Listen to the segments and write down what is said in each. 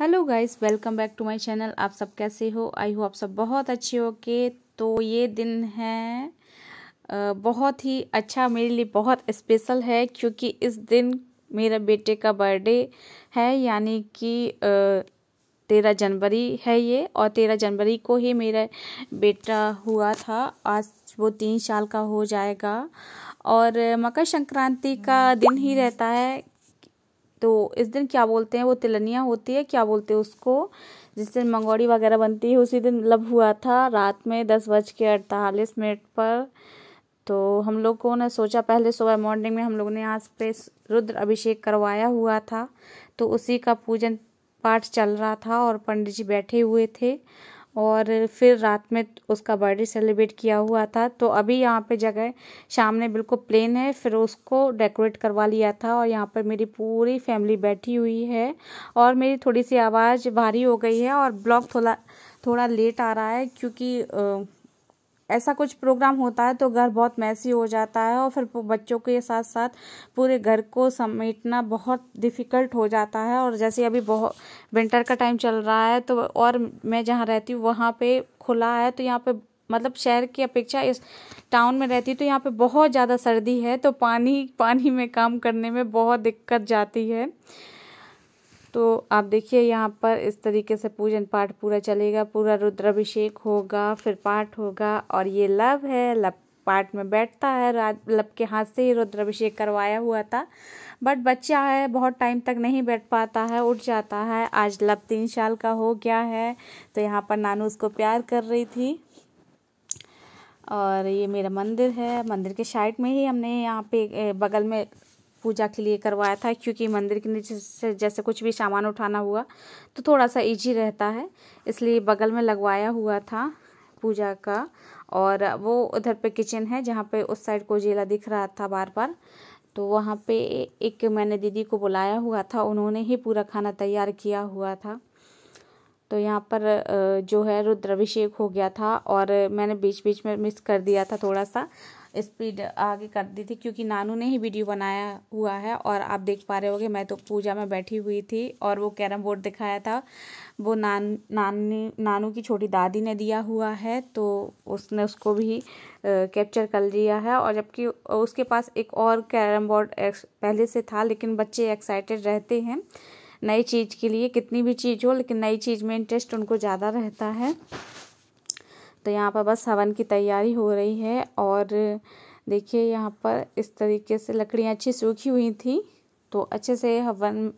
hello guys welcome back to my channel आप सब कैसे हो आई हो आप सब बहुत अच्छे हो के तो ये दिन है बहुत ही अच्छा मेरे लिए बहुत स्पेशल है क्योंकि इस दिन मेरा बेटे का बर्थडे है यानी कि तेरह जनवरी है ये और तेरह जनवरी को ही मेरा बेटा हुआ था आज वो तीन साल का हो जाएगा और मकर संक्रांति का दिन ही रहता है तो इस दिन क्या बोलते हैं वो तिलनिया होती है क्या बोलते हैं उसको जिस दिन मंगोड़ी वगैरह बनती है उसी दिन मतलब हुआ था रात में दस बज के अड़तालीस मिनट पर तो हम लोगों ने सोचा पहले सुबह मॉर्निंग में हम लोगों ने आज पे रुद्र अभिषेक करवाया हुआ था तो उसी का पूजन पाठ चल रहा था और पंडित जी बैठे हुए थे और फिर रात में उसका बर्थडे सेलिब्रेट किया हुआ था तो अभी यहाँ पे जगह सामने बिल्कुल प्लेन है फिर उसको डेकोरेट करवा लिया था और यहाँ पर मेरी पूरी फैमिली बैठी हुई है और मेरी थोड़ी सी आवाज़ भारी हो गई है और ब्लॉग थोड़ा थोड़ा लेट आ रहा है क्योंकि ऐसा कुछ प्रोग्राम होता है तो घर बहुत मैसी हो जाता है और फिर बच्चों के साथ साथ पूरे घर को समेटना बहुत डिफ़िकल्ट हो जाता है और जैसे अभी बहुत विंटर का टाइम चल रहा है तो और मैं जहाँ रहती हूँ वहाँ पे खुला है तो यहाँ पे मतलब शहर की अपेक्षा इस टाउन में रहती तो यहाँ पे बहुत ज़्यादा सर्दी है तो पानी पानी में काम करने में बहुत दिक्कत जाती है तो आप देखिए यहाँ पर इस तरीके से पूजन पाठ पूरा चलेगा पूरा रुद्राभिषेक होगा फिर पाठ होगा और ये लव है लव पार्ट में बैठता है लब के हाथ से ही रुद्राभिषेक करवाया हुआ था बट बच्चा है बहुत टाइम तक नहीं बैठ पाता है उठ जाता है आज लव तीन साल का हो गया है तो यहाँ पर नानू उसको प्यार कर रही थी और ये मेरा मंदिर है मंदिर के साइड में ही हमने यहाँ पे बगल में पूजा के लिए करवाया था क्योंकि मंदिर के नीचे से जैसे कुछ भी सामान उठाना हुआ तो थोड़ा सा इजी रहता है इसलिए बगल में लगवाया हुआ था पूजा का और वो उधर पे किचन है जहाँ पे उस साइड को जेला दिख रहा था बार बार तो वहाँ पे एक मैंने दीदी को बुलाया हुआ था उन्होंने ही पूरा खाना तैयार किया हुआ था तो यहाँ पर जो है रुद्राभिषेक हो गया था और मैंने बीच बीच में मिस कर दिया था थोड़ा सा स्पीड आगे कर दी थी क्योंकि नानू ने ही वीडियो बनाया हुआ है और आप देख पा रहे होगे मैं तो पूजा में बैठी हुई थी और वो कैरम बोर्ड दिखाया था वो नान नानी नानू की छोटी दादी ने दिया हुआ है तो उसने उसको भी कैप्चर कर लिया है और जबकि उसके पास एक और कैरम बोर्ड पहले से था लेकिन बच्चे एक्साइटेड रहते हैं नई चीज़ के लिए कितनी भी चीज़ हो लेकिन नई चीज़ में इंटरेस्ट उनको ज़्यादा रहता है तो यहाँ पर बस हवन की तैयारी हो रही है और देखिए यहाँ पर इस तरीके से लकड़ियाँ अच्छी सूखी हुई थी तो अच्छे से हवन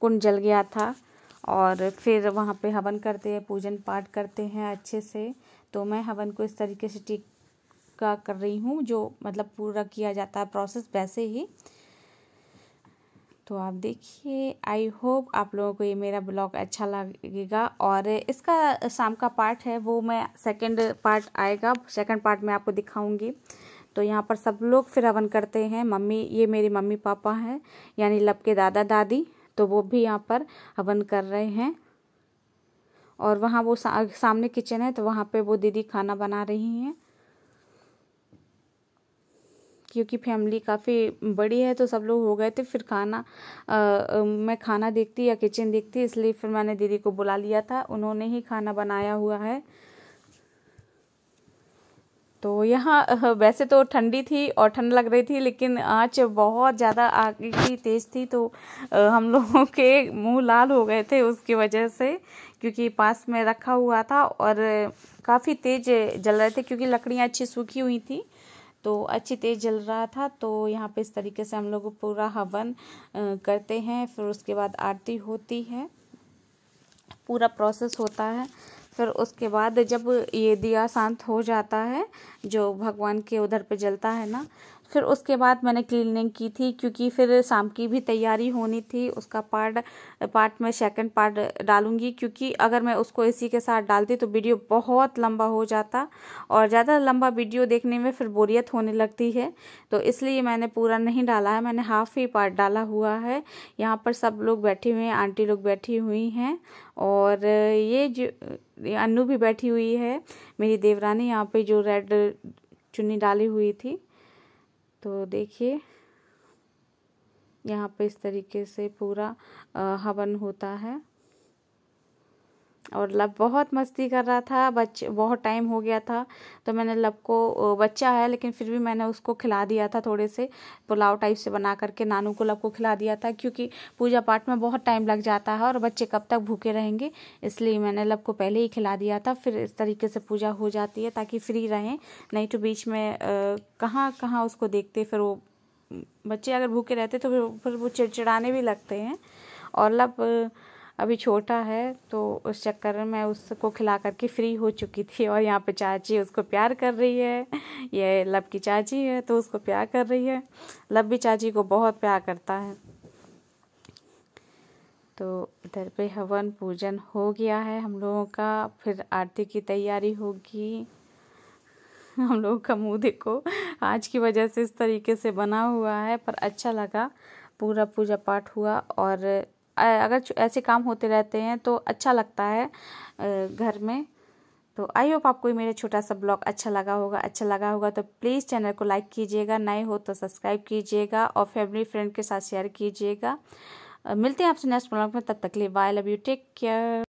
कुंड जल गया था और फिर वहाँ पे हवन करते हैं पूजन पाठ करते हैं अच्छे से तो मैं हवन को इस तरीके से टीका कर रही हूँ जो मतलब पूरा किया जाता है प्रोसेस वैसे ही तो आप देखिए आई होप आप लोगों को ये मेरा ब्लॉग अच्छा लगेगा और इसका शाम का पार्ट है वो मैं सेकंड पार्ट आएगा सेकंड पार्ट में आपको दिखाऊंगी तो यहाँ पर सब लोग फिर हवन करते हैं मम्मी ये मेरे मम्मी पापा हैं यानी लब के दादा दादी तो वो भी यहाँ पर हवन कर रहे हैं और वहाँ वो सा, सामने किचन है तो वहाँ पर वो दीदी खाना बना रही हैं क्योंकि फैमिली काफ़ी बड़ी है तो सब लोग हो गए थे फिर खाना आ, मैं खाना देखती या किचन देखती इसलिए फिर मैंने दीदी को बुला लिया था उन्होंने ही खाना बनाया हुआ है तो यहाँ वैसे तो ठंडी थी और ठंड लग रही थी लेकिन आँच बहुत ज़्यादा आगे की तेज़ थी तो हम लोगों के मुंह लाल हो गए थे उसकी वजह से क्योंकि पास में रखा हुआ था और काफ़ी तेज़ जल रहे थे क्योंकि लकड़ियाँ अच्छी सूखी हुई थी तो अच्छी तेज जल रहा था तो यहाँ पे इस तरीके से हम लोग पूरा हवन करते हैं फिर उसके बाद आरती होती है पूरा प्रोसेस होता है फिर उसके बाद जब ये दिया शांत हो जाता है जो भगवान के उधर पे जलता है ना फिर उसके बाद मैंने क्लीनिंग की थी क्योंकि फिर शाम की भी तैयारी होनी थी उसका पार्ट पार्ट में सेकंड पार्ट डालूंगी क्योंकि अगर मैं उसको इसी के साथ डालती तो वीडियो बहुत लंबा हो जाता और ज़्यादा लंबा वीडियो देखने में फिर बोरियत होने लगती है तो इसलिए मैंने पूरा नहीं डाला है मैंने हाफ ही पार्ट डाला हुआ है यहाँ पर सब लोग बैठे हुए हैं आंटी लोग बैठी हुई हैं और ये जो अन्नू भी बैठी हुई है मेरी देवरानी यहाँ पे जो रेड चुन्नी डाली हुई थी तो देखिए यहाँ पे इस तरीके से पूरा हवन होता है और लब बहुत मस्ती कर रहा था बच्चे बहुत टाइम हो गया था तो मैंने लब को बच्चा है लेकिन फिर भी मैंने उसको खिला दिया था थोड़े से पुलाव टाइप से बना करके नानू को लब को खिला दिया था क्योंकि पूजा पाठ में बहुत टाइम लग जाता है और बच्चे कब तक भूखे रहेंगे इसलिए मैंने लब को पहले ही खिला दिया था फिर इस तरीके से पूजा हो जाती है ताकि फ्री रहें नहीं तो बीच में कहाँ कहाँ उसको देखते फिर वो बच्चे अगर भूखे रहते तो फिर फिर वो चिड़चिड़ाने भी लगते हैं और लब अभी छोटा है तो उस चक्कर में मैं उसको खिला करके फ्री हो चुकी थी और यहाँ पे चाची उसको प्यार कर रही है ये लब की चाची है तो उसको प्यार कर रही है लब भी चाची को बहुत प्यार करता है तो इधर पे हवन पूजन हो गया है हम लोगों का फिर आरती की तैयारी होगी हम लोगों का मुँह देखो आज की वजह से इस तरीके से बना हुआ है पर अच्छा लगा पूरा पूजा पाठ हुआ और अगर ऐसे काम होते रहते हैं तो अच्छा लगता है घर में तो आई होप आपको मेरा छोटा सा ब्लॉग अच्छा लगा होगा अच्छा लगा होगा तो प्लीज़ चैनल को लाइक कीजिएगा नए हो तो सब्सक्राइब कीजिएगा और फैमिली फ्रेंड के साथ शेयर कीजिएगा मिलते हैं आपसे नेक्स्ट ब्लॉग में तब तक लिए bye love you take care